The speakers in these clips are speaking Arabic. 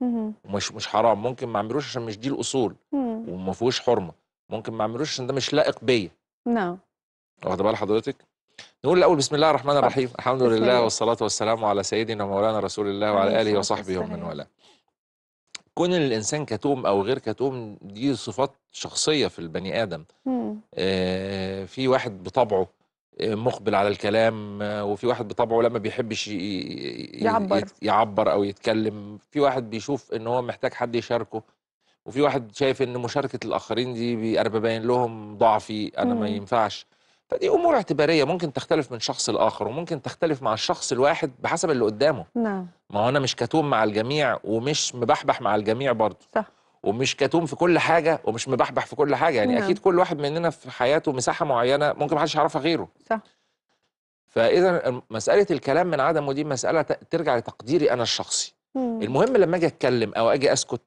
ومش مش حرام ممكن ما اعملوش عشان مش دي الاصول وما فيهوش حرمه ممكن ما اعملوش عشان ده مش لائق بيا نعم واخده بال حضرتك نقول الاول بسم الله الرحمن الرحيم الحمد لله والصلاه والسلام على سيدنا مولانا رسول الله وعلى اله وصحبه ومن والاه كون الانسان كتوم او غير كتوم دي صفات شخصيه في البني ادم آه في واحد بطبعه مقبل على الكلام وفي واحد بطبعه لما بيحبش يعبر يعبر او يتكلم في واحد بيشوف ان هو محتاج حد يشاركه وفي واحد شايف ان مشاركه الاخرين دي انا ببين لهم ضعفي انا ما امم. ينفعش فدي امور اعتباريه ممكن تختلف من شخص لاخر وممكن تختلف مع الشخص الواحد بحسب اللي قدامه نعم ما هو انا مش كتوم مع الجميع ومش مبحبح مع الجميع برضه صح ومش كتوم في كل حاجه ومش مبحبح في كل حاجه يعني نعم. اكيد كل واحد مننا في حياته مساحه معينه ممكن محدش يعرفها غيره صح فاذا مساله الكلام من عدمه دي مساله ترجع لتقديري انا الشخصي مم. المهم لما اجي اتكلم او اجي اسكت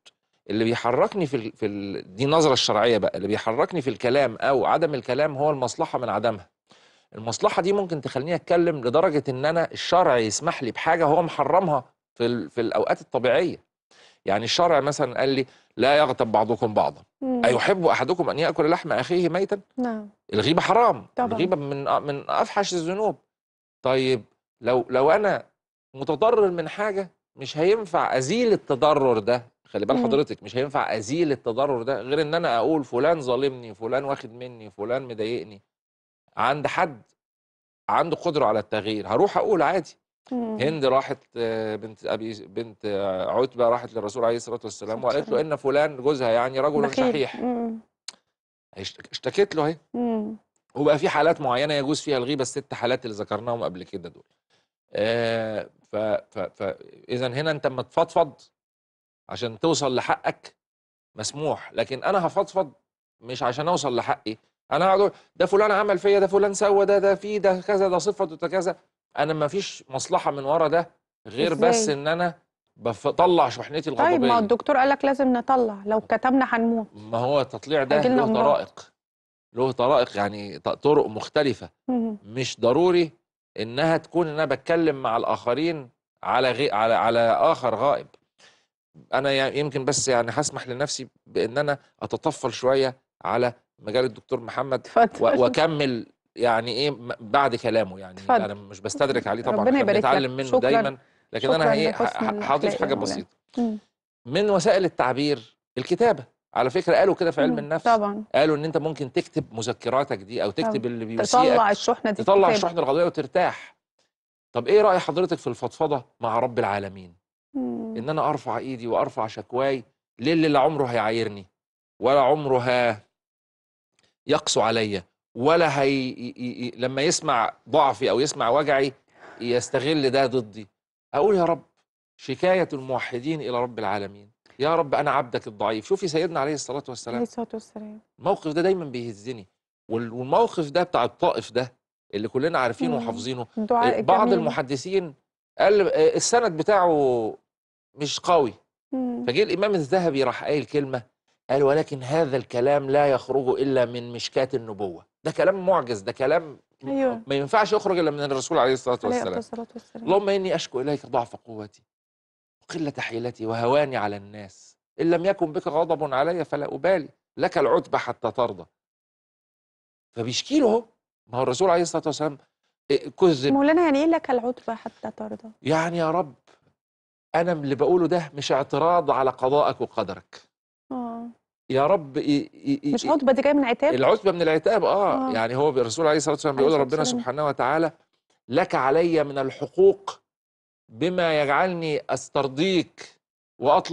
اللي بيحركني في ال... في ال... دي النظره الشرعيه بقى اللي بيحركني في الكلام او عدم الكلام هو المصلحه من عدمها المصلحه دي ممكن تخليني اتكلم لدرجه ان انا الشرع يسمح لي بحاجه هو محرمها في ال... في الاوقات الطبيعيه يعني الشرع مثلا قال لي لا يغتب بعضكم بعضا أيحب أحدكم أن يأكل لحم أخيه ميتا نعم الغيبة حرام طبعا. الغيبة من من أفحش الذنوب طيب لو لو أنا متضرر من حاجة مش هينفع أزيل التضرر ده خلي بال حضرتك مش هينفع أزيل التضرر ده غير إن أنا أقول فلان ظالمني فلان واخد مني فلان مضايقني عند حد عنده قدرة على التغيير هروح أقول عادي هند راحت آه، بنت ابي بنت آه، عتبه راحت للرسول عليه الصلاه والسلام وقالت له ان فلان جوزها يعني رجل شحيح اشتكت له اهي وبقى في حالات معينه يجوز فيها الغيبه الست حالات اللي ذكرناهم قبل كده دول آه، ف ف ف اذا هنا انت اما تفضفض عشان توصل لحقك مسموح لكن انا هفضفض مش عشان اوصل لحقي انا هقعد ده فلان عمل فيا ده فلان سوى ده ده في ده كذا ده صفته ده كذا انا ما فيش مصلحه من ورا ده غير إزاي؟ بس ان انا بطلع شحنتي الغضبيه طيب ما الدكتور قال لك لازم نطلع لو كتمنا هنموت ما هو التطليع ده له طرائق له طرائق يعني طرق مختلفه مم. مش ضروري انها تكون ان انا بتكلم مع الاخرين على غي... على على اخر غائب انا يعني يمكن بس يعني هسمح لنفسي بان انا اتطفل شويه على مجال الدكتور محمد و... واكمل يعني ايه بعد كلامه يعني, يعني فضل. انا مش بستدرك عليه طبعا ربنا يبارك بنتعلم منه شكرا. دايما لكن انا ايه في حاجه بسيطه من وسائل التعبير الكتابه على فكره قالوا كده في علم النفس طبعا قالوا ان انت ممكن تكتب مذكراتك دي او تكتب طبعا. اللي بيوسيقك تطلع الشحنه دي تطلع الشحنه الغضبيه وترتاح طب ايه راي حضرتك في الفضفضه مع رب العالمين مم. ان انا ارفع ايدي وارفع شكواي للي لا عمره هيعايرني ولا عمره ها يقسو عليا ولا هي لما يسمع ضعفي او يسمع وجعي يستغل ده ضدي اقول يا رب شكايه الموحدين الى رب العالمين يا رب انا عبدك الضعيف شوفي سيدنا عليه الصلاه والسلام عليه الصلاه والسلام الموقف ده دايما بيهزني والموقف ده بتاع الطائف ده اللي كلنا عارفينه وحافظينه آه، بعض جميل. المحدثين قال آه، السند بتاعه مش قوي فجه الامام الذهبي راح قايل كلمه قال ولكن هذا الكلام لا يخرج إلا من مشكات النبوة ده كلام معجز ده كلام أيوة. ما ينفعش يخرج إلا من الرسول عليه الصلاة والسلام اللهم إني أشكو إليك ضعف قوتي وقلة حيلتي وهواني على الناس إن لم يكن بك غضب علي فلا أبالي لك العتبة حتى ترضى فبيشكي له ما هو الرسول عليه الصلاة والسلام كذب مولانا يعني إيه لك العتبة حتى ترضى يعني يا رب أنا اللي بقوله ده مش اعتراض على قضائك وقدرك يا رب ي... ي... مش عتبه دي جايه من عتاب العتبه من العتاب آه. اه يعني هو الرسول عليه الصلاه والسلام بيقول ربنا سبحانه وتعالى لك علي من الحقوق بما يجعلني استرضيك واطلب